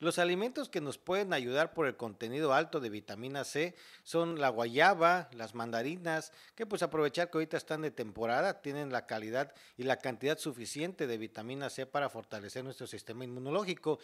Los alimentos que nos pueden ayudar por el contenido alto de vitamina C son la guayaba, las mandarinas, que pues aprovechar que ahorita están de temporada, tienen la calidad y la cantidad suficiente de vitamina C para fortalecer nuestro sistema inmunológico.